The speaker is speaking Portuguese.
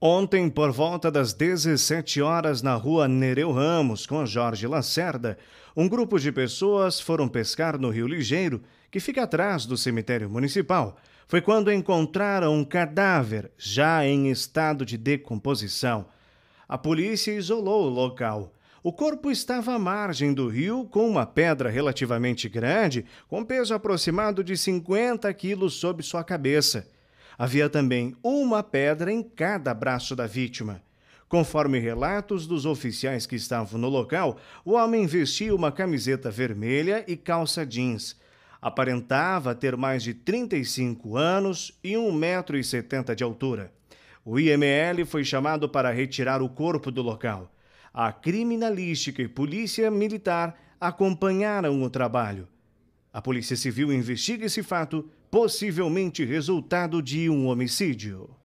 Ontem, por volta das 17 horas, na rua Nereu Ramos, com Jorge Lacerda, um grupo de pessoas foram pescar no Rio Ligeiro, que fica atrás do cemitério municipal. Foi quando encontraram um cadáver já em estado de decomposição. A polícia isolou o local. O corpo estava à margem do rio com uma pedra relativamente grande, com peso aproximado de 50 quilos sob sua cabeça. Havia também uma pedra em cada braço da vítima. Conforme relatos dos oficiais que estavam no local, o homem vestia uma camiseta vermelha e calça jeans. Aparentava ter mais de 35 anos e 1,70m de altura. O IML foi chamado para retirar o corpo do local. A criminalística e polícia militar acompanharam o trabalho. A Polícia Civil investiga esse fato, possivelmente resultado de um homicídio.